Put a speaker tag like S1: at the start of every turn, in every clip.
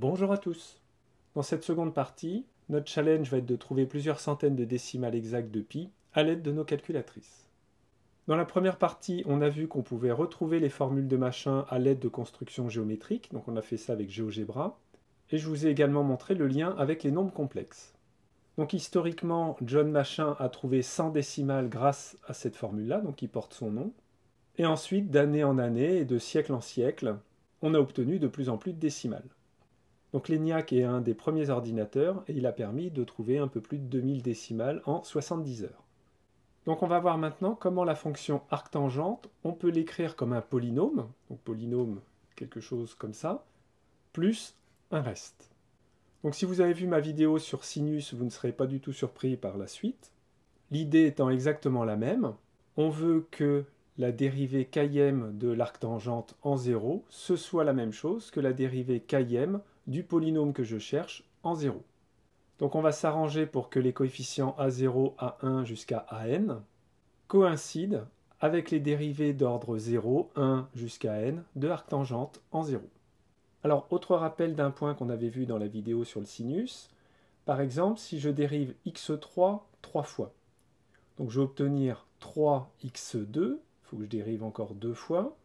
S1: Bonjour à tous Dans cette seconde partie, notre challenge va être de trouver plusieurs centaines de décimales exactes de pi à l'aide de nos calculatrices. Dans la première partie, on a vu qu'on pouvait retrouver les formules de machin à l'aide de constructions géométriques, donc on a fait ça avec GeoGebra, et je vous ai également montré le lien avec les nombres complexes. Donc historiquement, John Machin a trouvé 100 décimales grâce à cette formule-là, donc qui porte son nom, et ensuite, d'année en année et de siècle en siècle, on a obtenu de plus en plus de décimales. Donc l'ENIAC est un des premiers ordinateurs et il a permis de trouver un peu plus de 2000 décimales en 70 heures. Donc on va voir maintenant comment la fonction arctangente, on peut l'écrire comme un polynôme, donc polynôme quelque chose comme ça, plus un reste. Donc si vous avez vu ma vidéo sur sinus, vous ne serez pas du tout surpris par la suite. L'idée étant exactement la même, on veut que la dérivée km de l'arc tangente en 0, ce soit la même chose que la dérivée km du polynôme que je cherche en 0. Donc on va s'arranger pour que les coefficients a0, a1 jusqu'à an coïncident avec les dérivés d'ordre 0, 1 jusqu'à n de arctangente en 0. Alors autre rappel d'un point qu'on avait vu dans la vidéo sur le sinus, par exemple si je dérive x3 3 fois, donc je vais obtenir 3x2, il faut que je dérive encore deux fois,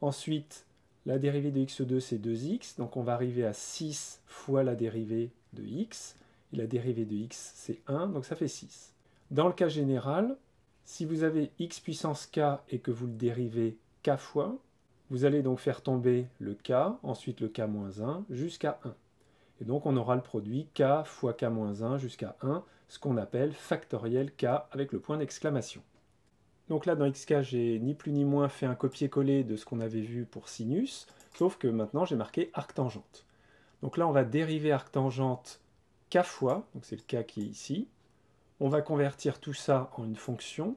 S1: ensuite la dérivée de x2, c'est 2x, donc on va arriver à 6 fois la dérivée de x. Et la dérivée de x, c'est 1, donc ça fait 6. Dans le cas général, si vous avez x puissance k et que vous le dérivez k fois, vous allez donc faire tomber le k, ensuite le k-1, moins jusqu'à 1. Et donc on aura le produit k fois k-1 moins jusqu'à 1, ce qu'on appelle factoriel k avec le point d'exclamation. Donc là, dans XK, j'ai ni plus ni moins fait un copier-coller de ce qu'on avait vu pour sinus, sauf que maintenant, j'ai marqué arc tangente. Donc là, on va dériver arc tangente k fois, donc c'est le k qui est ici. On va convertir tout ça en une fonction,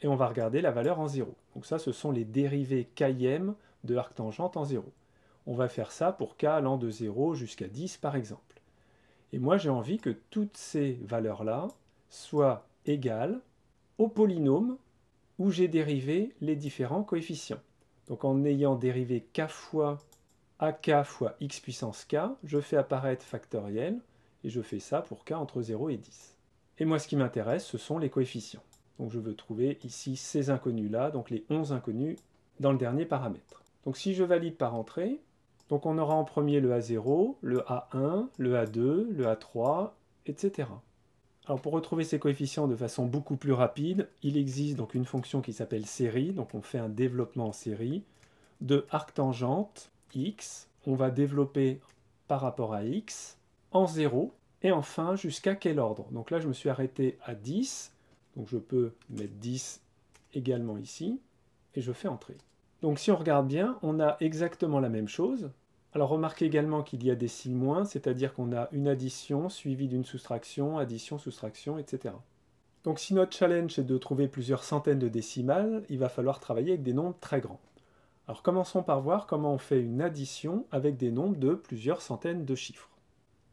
S1: et on va regarder la valeur en 0. Donc ça, ce sont les dérivés km de arc tangente en 0. On va faire ça pour k allant de 0 jusqu'à 10, par exemple. Et moi, j'ai envie que toutes ces valeurs-là soient égales au polynôme où j'ai dérivé les différents coefficients. Donc en ayant dérivé k fois ak fois x puissance k, je fais apparaître factoriel, et je fais ça pour k entre 0 et 10. Et moi ce qui m'intéresse, ce sont les coefficients. Donc je veux trouver ici ces inconnus-là, donc les 11 inconnus dans le dernier paramètre. Donc si je valide par entrée, donc on aura en premier le A0, le A1, le A2, le A3, etc. Alors pour retrouver ces coefficients de façon beaucoup plus rapide, il existe donc une fonction qui s'appelle série, donc on fait un développement en série de arc tangente x, on va développer par rapport à x en 0 et enfin jusqu'à quel ordre. Donc là je me suis arrêté à 10, donc je peux mettre 10 également ici et je fais entrer. Donc si on regarde bien, on a exactement la même chose, alors remarquez également qu'il y a des signes moins, c'est-à-dire qu'on a une addition suivie d'une soustraction, addition, soustraction, etc. Donc si notre challenge est de trouver plusieurs centaines de décimales, il va falloir travailler avec des nombres très grands. Alors commençons par voir comment on fait une addition avec des nombres de plusieurs centaines de chiffres.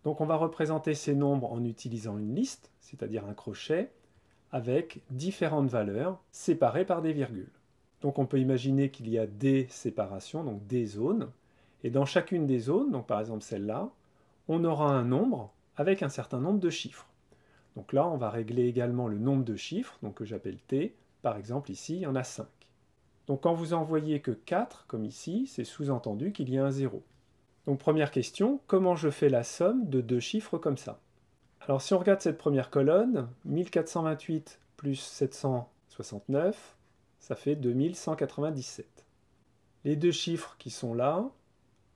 S1: Donc on va représenter ces nombres en utilisant une liste, c'est-à-dire un crochet, avec différentes valeurs séparées par des virgules. Donc on peut imaginer qu'il y a des séparations, donc des zones, et dans chacune des zones, donc par exemple celle-là, on aura un nombre avec un certain nombre de chiffres. Donc là, on va régler également le nombre de chiffres, donc que j'appelle t. Par exemple, ici, il y en a 5. Donc quand vous voyez que 4, comme ici, c'est sous-entendu qu'il y a un 0. Donc première question, comment je fais la somme de deux chiffres comme ça Alors si on regarde cette première colonne, 1428 plus 769, ça fait 2197. Les deux chiffres qui sont là,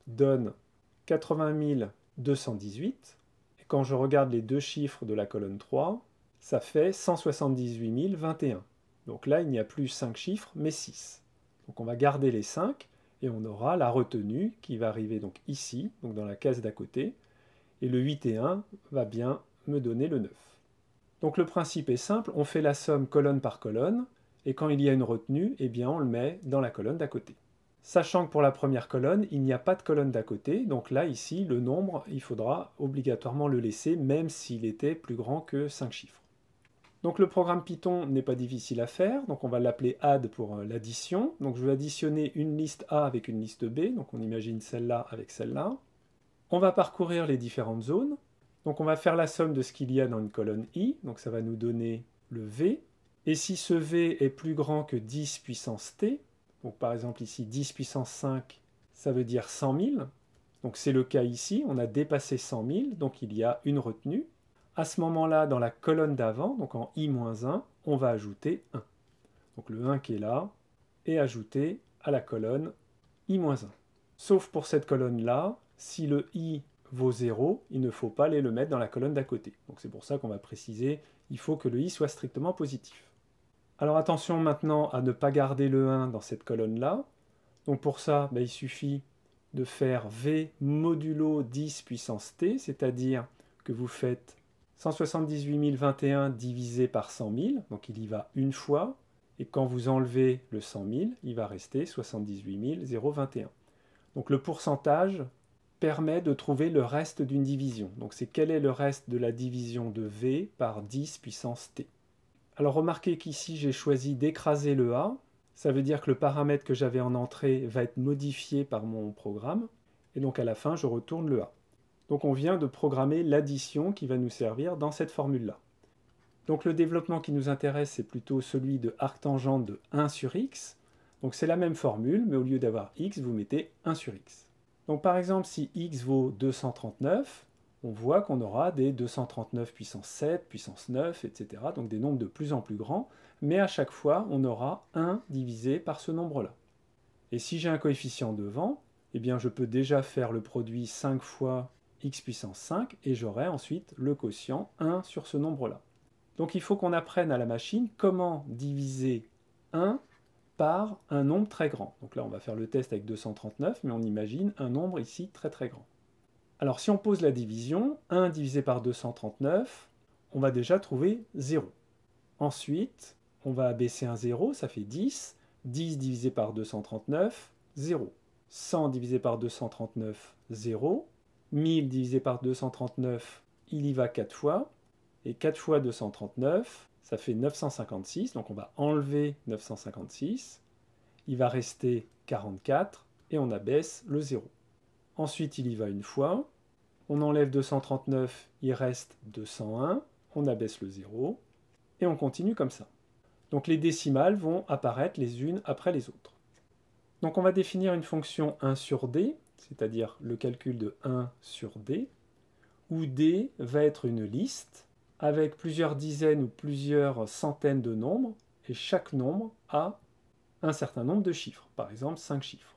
S1: donne 80 218. Et quand je regarde les deux chiffres de la colonne 3, ça fait 178 021. Donc là, il n'y a plus 5 chiffres, mais 6. Donc on va garder les 5 et on aura la retenue qui va arriver donc ici, donc dans la case d'à côté. Et le 8 et 1 va bien me donner le 9. Donc le principe est simple, on fait la somme colonne par colonne, et quand il y a une retenue, et eh bien on le met dans la colonne d'à côté. Sachant que pour la première colonne, il n'y a pas de colonne d'à côté, donc là, ici, le nombre, il faudra obligatoirement le laisser, même s'il était plus grand que 5 chiffres. Donc le programme Python n'est pas difficile à faire, donc on va l'appeler add pour euh, l'addition. Donc je vais additionner une liste A avec une liste B, donc on imagine celle-là avec celle-là. On va parcourir les différentes zones. Donc on va faire la somme de ce qu'il y a dans une colonne I, donc ça va nous donner le V. Et si ce V est plus grand que 10 puissance T, par exemple ici 10 puissance 5, ça veut dire 100 000. Donc c'est le cas ici, on a dépassé 100 000, donc il y a une retenue. À ce moment-là, dans la colonne d'avant, donc en i-1, on va ajouter 1. Donc le 1 qui est là est ajouté à la colonne i-1. Sauf pour cette colonne-là, si le i vaut 0, il ne faut pas aller le mettre dans la colonne d'à côté. Donc c'est pour ça qu'on va préciser, il faut que le i soit strictement positif. Alors attention maintenant à ne pas garder le 1 dans cette colonne-là. Donc pour ça, bah, il suffit de faire V modulo 10 puissance T, c'est-à-dire que vous faites 178 021 divisé par 100 000, donc il y va une fois, et quand vous enlevez le 100 000, il va rester 78 021. Donc le pourcentage permet de trouver le reste d'une division. Donc c'est quel est le reste de la division de V par 10 puissance T. Alors remarquez qu'ici j'ai choisi d'écraser le A. Ça veut dire que le paramètre que j'avais en entrée va être modifié par mon programme. Et donc à la fin, je retourne le A. Donc on vient de programmer l'addition qui va nous servir dans cette formule-là. Donc le développement qui nous intéresse, c'est plutôt celui de arctangente de 1 sur x. Donc c'est la même formule, mais au lieu d'avoir x, vous mettez 1 sur x. Donc par exemple, si x vaut 239, on voit qu'on aura des 239 puissance 7, puissance 9, etc. Donc des nombres de plus en plus grands, mais à chaque fois, on aura 1 divisé par ce nombre-là. Et si j'ai un coefficient devant, eh bien je peux déjà faire le produit 5 fois x puissance 5, et j'aurai ensuite le quotient 1 sur ce nombre-là. Donc il faut qu'on apprenne à la machine comment diviser 1 par un nombre très grand. Donc là, on va faire le test avec 239, mais on imagine un nombre ici très très grand. Alors si on pose la division, 1 divisé par 239, on va déjà trouver 0. Ensuite, on va abaisser un 0, ça fait 10. 10 divisé par 239, 0. 100 divisé par 239, 0. 1000 divisé par 239, il y va 4 fois. Et 4 fois 239, ça fait 956. Donc on va enlever 956. Il va rester 44 et on abaisse le 0. Ensuite, il y va une fois. On enlève 239, il reste 201. On abaisse le 0. Et on continue comme ça. Donc les décimales vont apparaître les unes après les autres. Donc on va définir une fonction 1 sur d, c'est-à-dire le calcul de 1 sur d, où d va être une liste avec plusieurs dizaines ou plusieurs centaines de nombres, et chaque nombre a un certain nombre de chiffres, par exemple 5 chiffres.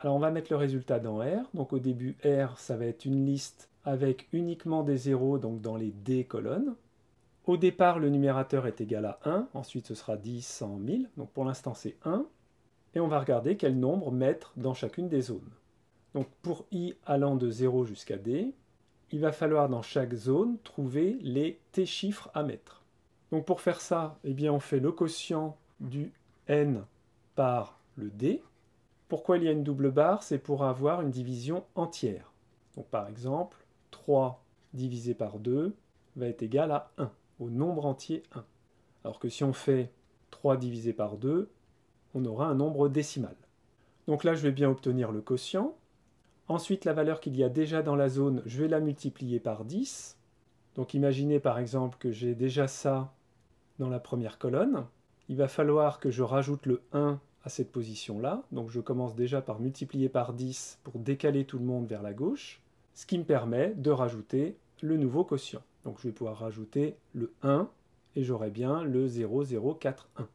S1: Alors on va mettre le résultat dans R. Donc au début R, ça va être une liste avec uniquement des zéros, donc dans les D colonnes. Au départ, le numérateur est égal à 1, ensuite ce sera 10, 100, 1000, donc pour l'instant c'est 1. Et on va regarder quel nombre mettre dans chacune des zones. Donc pour i allant de 0 jusqu'à d, il va falloir dans chaque zone trouver les t chiffres à mettre. Donc pour faire ça, eh bien on fait le quotient du n par le d, pourquoi il y a une double barre C'est pour avoir une division entière. Donc par exemple, 3 divisé par 2 va être égal à 1, au nombre entier 1. Alors que si on fait 3 divisé par 2, on aura un nombre décimal. Donc là, je vais bien obtenir le quotient. Ensuite, la valeur qu'il y a déjà dans la zone, je vais la multiplier par 10. Donc imaginez par exemple que j'ai déjà ça dans la première colonne. Il va falloir que je rajoute le 1 à cette position-là. Donc je commence déjà par multiplier par 10 pour décaler tout le monde vers la gauche, ce qui me permet de rajouter le nouveau quotient. Donc je vais pouvoir rajouter le 1 et j'aurai bien le 0, 0, 1.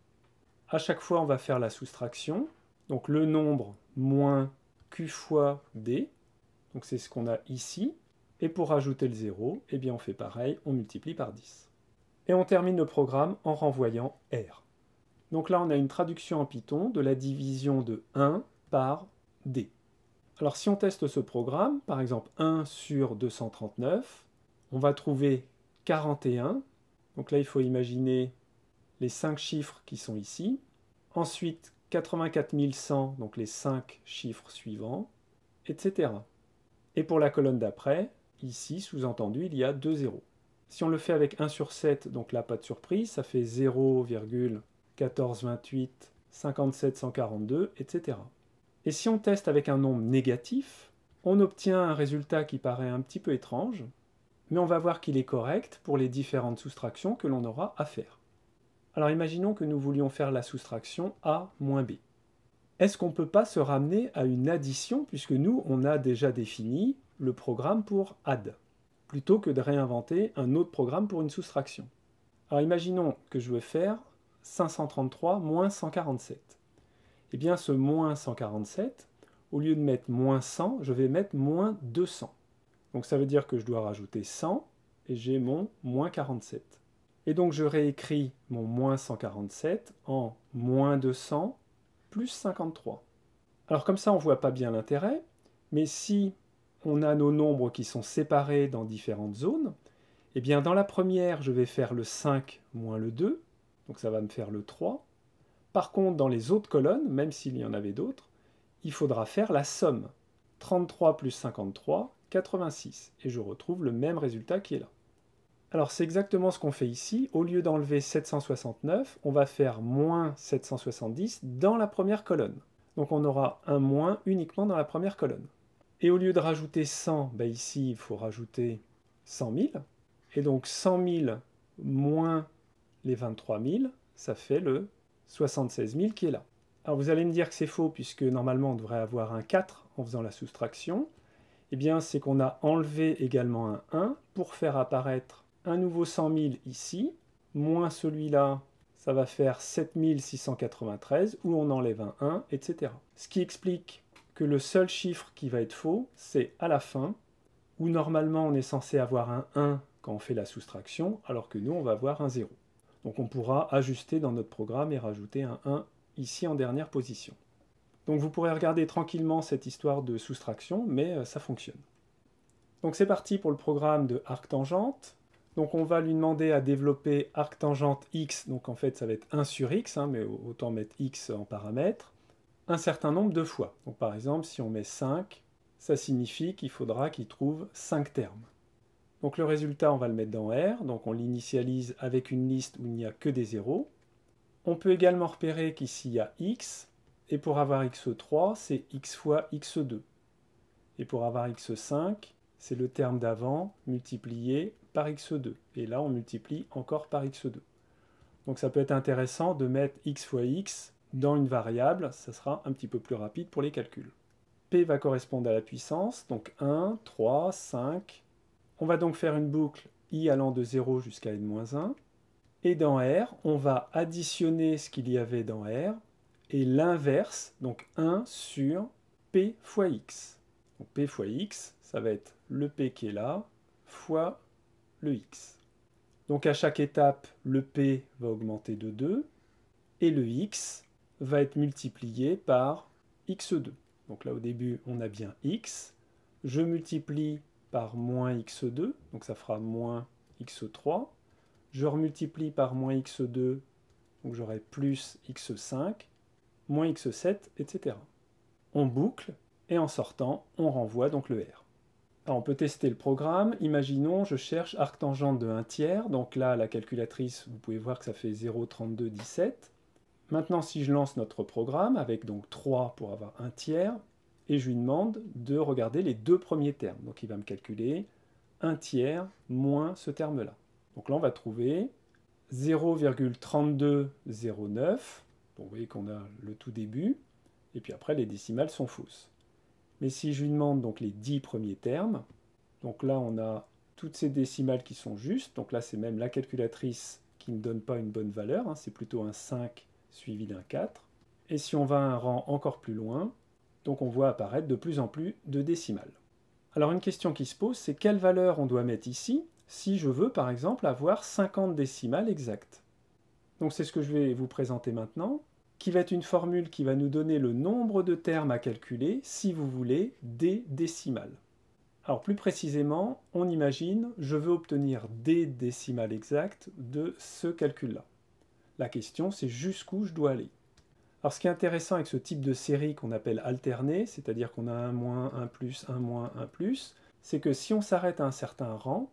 S1: À chaque fois, on va faire la soustraction. Donc le nombre moins q fois d, donc c'est ce qu'on a ici. Et pour rajouter le 0, eh bien on fait pareil, on multiplie par 10. Et on termine le programme en renvoyant R. Donc là, on a une traduction en Python de la division de 1 par d. Alors si on teste ce programme, par exemple 1 sur 239, on va trouver 41. Donc là, il faut imaginer les 5 chiffres qui sont ici. Ensuite, 84100, donc les 5 chiffres suivants, etc. Et pour la colonne d'après, ici, sous-entendu, il y a 2 zéros. Si on le fait avec 1 sur 7, donc là, pas de surprise, ça fait 0, 1428, 142, etc. Et si on teste avec un nombre négatif, on obtient un résultat qui paraît un petit peu étrange, mais on va voir qu'il est correct pour les différentes soustractions que l'on aura à faire. Alors imaginons que nous voulions faire la soustraction A B. Est-ce qu'on ne peut pas se ramener à une addition puisque nous, on a déjà défini le programme pour add, plutôt que de réinventer un autre programme pour une soustraction Alors imaginons que je veux faire 533 moins 147. et eh bien, ce moins 147, au lieu de mettre moins 100, je vais mettre moins 200. Donc ça veut dire que je dois rajouter 100 et j'ai mon moins 47. Et donc je réécris mon moins 147 en moins 200 plus 53. Alors comme ça on ne voit pas bien l'intérêt, mais si on a nos nombres qui sont séparés dans différentes zones, et eh bien dans la première je vais faire le 5 moins le 2, donc ça va me faire le 3. Par contre, dans les autres colonnes, même s'il y en avait d'autres, il faudra faire la somme. 33 plus 53, 86. Et je retrouve le même résultat qui est là. Alors c'est exactement ce qu'on fait ici. Au lieu d'enlever 769, on va faire moins 770 dans la première colonne. Donc on aura un moins uniquement dans la première colonne. Et au lieu de rajouter 100, ben ici il faut rajouter 100 000. Et donc 100 000 moins les 23 000, ça fait le 76 000 qui est là. Alors vous allez me dire que c'est faux puisque normalement on devrait avoir un 4 en faisant la soustraction. Eh bien c'est qu'on a enlevé également un 1 pour faire apparaître un nouveau 100 000 ici, moins celui-là, ça va faire 7693 où on enlève un 1, etc. Ce qui explique que le seul chiffre qui va être faux, c'est à la fin, où normalement on est censé avoir un 1 quand on fait la soustraction, alors que nous on va avoir un 0. Donc on pourra ajuster dans notre programme et rajouter un 1 ici en dernière position. Donc vous pourrez regarder tranquillement cette histoire de soustraction, mais euh, ça fonctionne. Donc c'est parti pour le programme de arc tangente. Donc on va lui demander à développer arc tangente x, donc en fait ça va être 1 sur x, hein, mais autant mettre x en paramètre, un certain nombre de fois. Donc par exemple si on met 5, ça signifie qu'il faudra qu'il trouve 5 termes. Donc le résultat, on va le mettre dans R, donc on l'initialise avec une liste où il n'y a que des zéros. On peut également repérer qu'ici il y a x, et pour avoir x3, c'est x fois x2. Et pour avoir x5, c'est le terme d'avant multiplié par x2. Et là, on multiplie encore par x2. Donc ça peut être intéressant de mettre x fois x dans une variable, ça sera un petit peu plus rapide pour les calculs. P va correspondre à la puissance, donc 1, 3, 5, on va donc faire une boucle i allant de 0 jusqu'à n-1. Et dans R, on va additionner ce qu'il y avait dans R et l'inverse, donc 1 sur P fois X. Donc P fois X, ça va être le P qui est là fois le X. Donc à chaque étape, le P va augmenter de 2 et le X va être multiplié par X2. Donc là au début, on a bien X. Je multiplie par moins x2, donc ça fera moins x3. Je remultiplie par moins x2, donc j'aurai plus x5, moins x7, etc. On boucle, et en sortant, on renvoie donc le R. on peut tester le programme. Imaginons, je cherche arc tangente de 1 tiers. Donc là, la calculatrice, vous pouvez voir que ça fait 0,3217. Maintenant, si je lance notre programme, avec donc 3 pour avoir 1 tiers, et je lui demande de regarder les deux premiers termes. Donc il va me calculer un tiers moins ce terme-là. Donc là, on va trouver 0,3209. vous voyez qu'on a le tout début, et puis après, les décimales sont fausses. Mais si je lui demande donc les 10 premiers termes, donc là, on a toutes ces décimales qui sont justes. Donc là, c'est même la calculatrice qui ne donne pas une bonne valeur. Hein. c'est plutôt un 5 suivi d'un 4. Et si on va un rang encore plus loin, donc on voit apparaître de plus en plus de décimales. Alors une question qui se pose, c'est quelle valeur on doit mettre ici si je veux par exemple avoir 50 décimales exactes. Donc c'est ce que je vais vous présenter maintenant, qui va être une formule qui va nous donner le nombre de termes à calculer, si vous voulez, des décimales. Alors plus précisément, on imagine, je veux obtenir des décimales exactes de ce calcul-là. La question, c'est jusqu'où je dois aller. Alors ce qui est intéressant avec ce type de série qu'on appelle alternée, c'est-à-dire qu'on a un moins, un plus, un moins, un plus, c'est que si on s'arrête à un certain rang,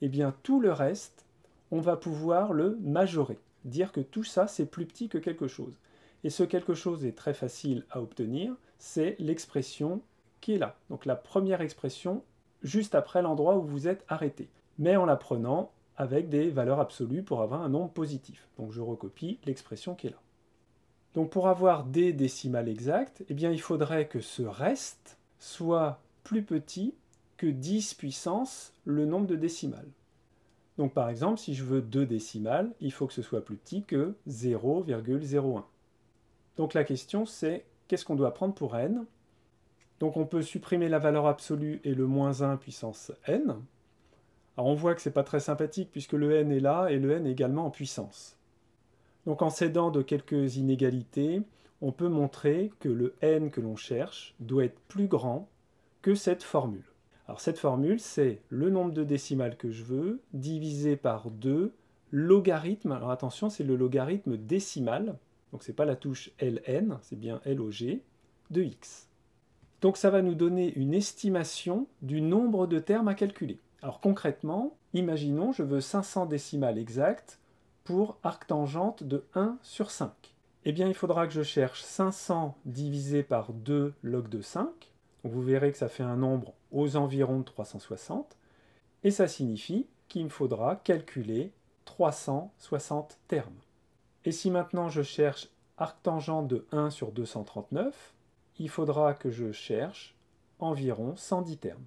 S1: eh bien tout le reste, on va pouvoir le majorer, dire que tout ça c'est plus petit que quelque chose. Et ce quelque chose est très facile à obtenir, c'est l'expression qui est là. Donc la première expression juste après l'endroit où vous êtes arrêté, mais en la prenant avec des valeurs absolues pour avoir un nombre positif. Donc je recopie l'expression qui est là. Donc pour avoir des décimales exactes, eh bien il faudrait que ce reste soit plus petit que 10 puissance le nombre de décimales. Donc par exemple, si je veux 2 décimales, il faut que ce soit plus petit que 0,01. Donc la question c'est qu'est-ce qu'on doit prendre pour n Donc on peut supprimer la valeur absolue et le moins 1 puissance n. Alors on voit que ce n'est pas très sympathique puisque le n est là et le n est également en puissance. Donc en s'aidant de quelques inégalités, on peut montrer que le n que l'on cherche doit être plus grand que cette formule. Alors cette formule, c'est le nombre de décimales que je veux divisé par 2 logarithme. Alors attention, c'est le logarithme décimal, donc ce n'est pas la touche ln, c'est bien log de x. Donc ça va nous donner une estimation du nombre de termes à calculer. Alors concrètement, imaginons je veux 500 décimales exactes pour arc tangente de 1 sur 5 Eh bien, il faudra que je cherche 500 divisé par 2 log de 5. vous verrez que ça fait un nombre aux environs de 360. Et ça signifie qu'il me faudra calculer 360 termes. Et si maintenant je cherche arc tangente de 1 sur 239, il faudra que je cherche environ 110 termes,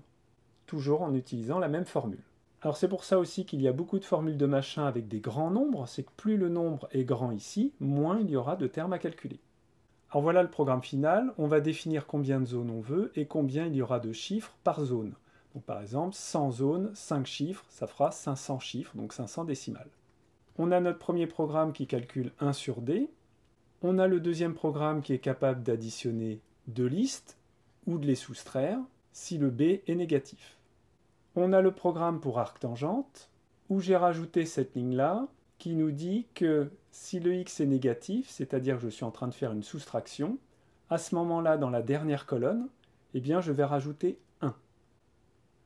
S1: toujours en utilisant la même formule. Alors c'est pour ça aussi qu'il y a beaucoup de formules de machin avec des grands nombres, c'est que plus le nombre est grand ici, moins il y aura de termes à calculer. Alors voilà le programme final, on va définir combien de zones on veut et combien il y aura de chiffres par zone. par exemple 100 zones, 5 chiffres, ça fera 500 chiffres, donc 500 décimales. On a notre premier programme qui calcule 1 sur D, on a le deuxième programme qui est capable d'additionner deux listes ou de les soustraire si le B est négatif on a le programme pour arc tangente, où j'ai rajouté cette ligne-là, qui nous dit que si le x est négatif, c'est-à-dire que je suis en train de faire une soustraction, à ce moment-là, dans la dernière colonne, eh bien, je vais rajouter 1.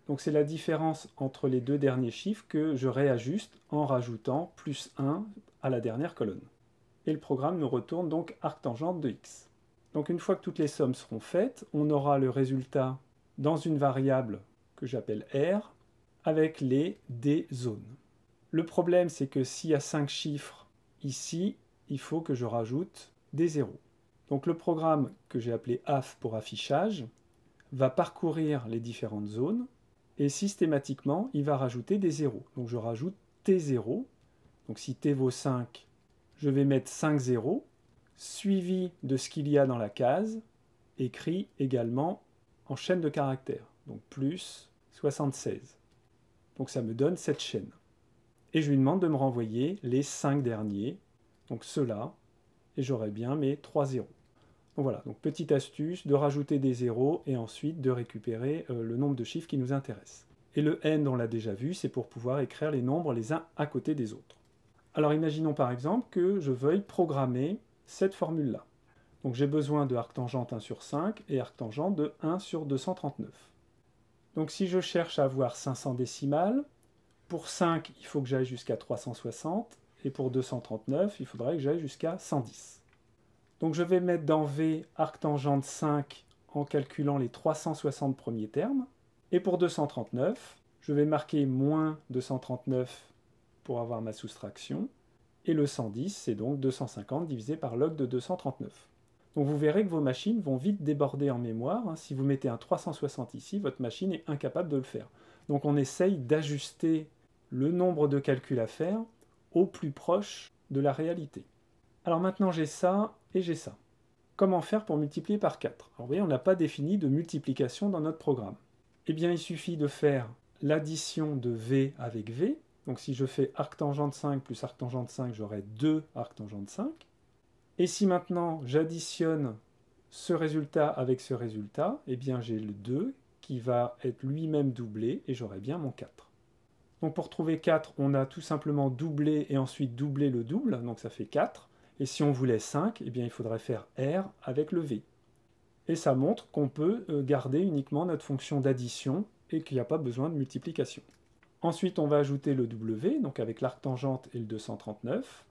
S1: Donc c'est la différence entre les deux derniers chiffres que je réajuste en rajoutant plus 1 à la dernière colonne. Et le programme nous retourne donc arc-tangente de x. Donc une fois que toutes les sommes seront faites, on aura le résultat dans une variable que j'appelle R, avec les D zones. Le problème, c'est que s'il y a 5 chiffres ici, il faut que je rajoute des zéros. Donc le programme que j'ai appelé AF pour affichage va parcourir les différentes zones et systématiquement, il va rajouter des zéros. Donc je rajoute T0. Donc si T vaut 5, je vais mettre 5 zéros, suivi de ce qu'il y a dans la case, écrit également en chaîne de caractères. Donc plus 76. Donc ça me donne cette chaîne. Et je lui demande de me renvoyer les 5 derniers, donc ceux-là, et j'aurai bien mes 3 zéros. Donc voilà, donc petite astuce de rajouter des zéros et ensuite de récupérer euh, le nombre de chiffres qui nous intéresse. Et le n, on l'a déjà vu, c'est pour pouvoir écrire les nombres les uns à côté des autres. Alors imaginons par exemple que je veuille programmer cette formule-là. Donc j'ai besoin de arc 1 sur 5 et arc de 1 sur 239. Donc si je cherche à avoir 500 décimales, pour 5, il faut que j'aille jusqu'à 360, et pour 239, il faudrait que j'aille jusqu'à 110. Donc je vais mettre dans V arc tangente 5 en calculant les 360 premiers termes, et pour 239, je vais marquer moins 239 pour avoir ma soustraction, et le 110, c'est donc 250 divisé par log de 239. Donc vous verrez que vos machines vont vite déborder en mémoire. Hein. Si vous mettez un 360 ici, votre machine est incapable de le faire. Donc on essaye d'ajuster le nombre de calculs à faire au plus proche de la réalité. Alors maintenant j'ai ça et j'ai ça. Comment faire pour multiplier par 4 Alors vous voyez, on n'a pas défini de multiplication dans notre programme. Eh bien il suffit de faire l'addition de V avec V. Donc si je fais arctangente 5 plus arctangente 5, j'aurai 2 arctangente 5. Et si maintenant j'additionne ce résultat avec ce résultat, eh bien j'ai le 2 qui va être lui-même doublé et j'aurai bien mon 4. Donc pour trouver 4, on a tout simplement doublé et ensuite doublé le double, donc ça fait 4. Et si on voulait 5, eh bien il faudrait faire R avec le V. Et ça montre qu'on peut euh, garder uniquement notre fonction d'addition et qu'il n'y a pas besoin de multiplication. Ensuite, on va ajouter le W, donc avec l'arc tangente et le 239.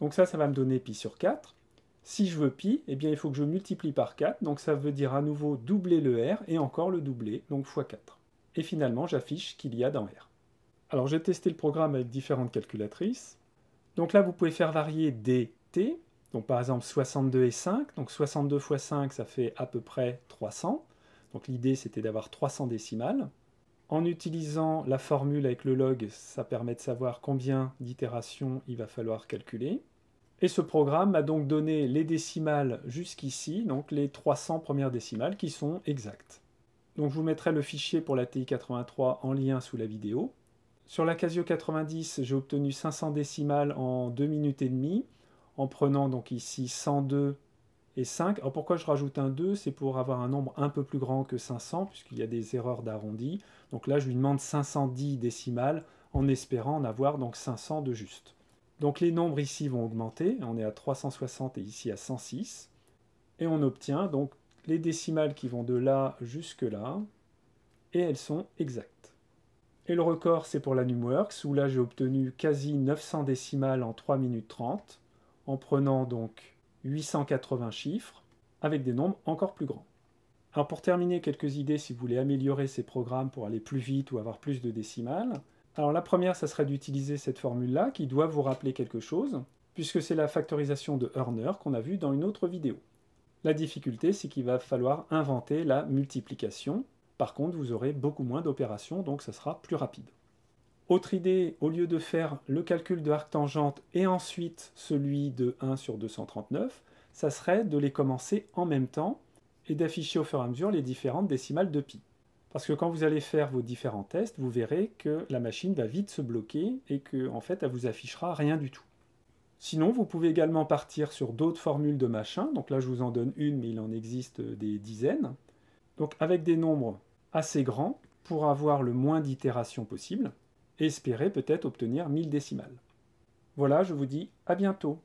S1: Donc ça, ça va me donner π sur 4. Si je veux pi, eh bien il faut que je multiplie par 4, donc ça veut dire à nouveau doubler le r et encore le doubler, donc x4. Et finalement, j'affiche qu'il y a dans r. Alors j'ai testé le programme avec différentes calculatrices. Donc là, vous pouvez faire varier d, t, donc par exemple 62 et 5, donc 62 x 5, ça fait à peu près 300. Donc l'idée, c'était d'avoir 300 décimales. En utilisant la formule avec le log, ça permet de savoir combien d'itérations il va falloir calculer. Et ce programme m'a donc donné les décimales jusqu'ici, donc les 300 premières décimales qui sont exactes. Donc je vous mettrai le fichier pour la TI-83 en lien sous la vidéo. Sur la Casio 90, j'ai obtenu 500 décimales en 2 minutes et demie, en prenant donc ici 102 et 5. Alors pourquoi je rajoute un 2 C'est pour avoir un nombre un peu plus grand que 500, puisqu'il y a des erreurs d'arrondi. Donc là, je lui demande 510 décimales, en espérant en avoir donc 500 de juste. Donc les nombres ici vont augmenter, on est à 360 et ici à 106, et on obtient donc les décimales qui vont de là jusque là, et elles sont exactes. Et le record c'est pour la NumWorks, où là j'ai obtenu quasi 900 décimales en 3 minutes 30, en prenant donc 880 chiffres, avec des nombres encore plus grands. Alors pour terminer, quelques idées si vous voulez améliorer ces programmes pour aller plus vite ou avoir plus de décimales. Alors la première, ça serait d'utiliser cette formule-là qui doit vous rappeler quelque chose, puisque c'est la factorisation de Horner qu'on a vue dans une autre vidéo. La difficulté, c'est qu'il va falloir inventer la multiplication. Par contre, vous aurez beaucoup moins d'opérations, donc ça sera plus rapide. Autre idée, au lieu de faire le calcul de arc tangente et ensuite celui de 1 sur 239, ça serait de les commencer en même temps et d'afficher au fur et à mesure les différentes décimales de pi. Parce que quand vous allez faire vos différents tests, vous verrez que la machine va vite se bloquer et que en fait, elle vous affichera rien du tout. Sinon, vous pouvez également partir sur d'autres formules de machin. Donc là, je vous en donne une, mais il en existe euh, des dizaines. Donc avec des nombres assez grands pour avoir le moins d'itérations possible et espérer peut-être obtenir 1000 décimales. Voilà, je vous dis à bientôt.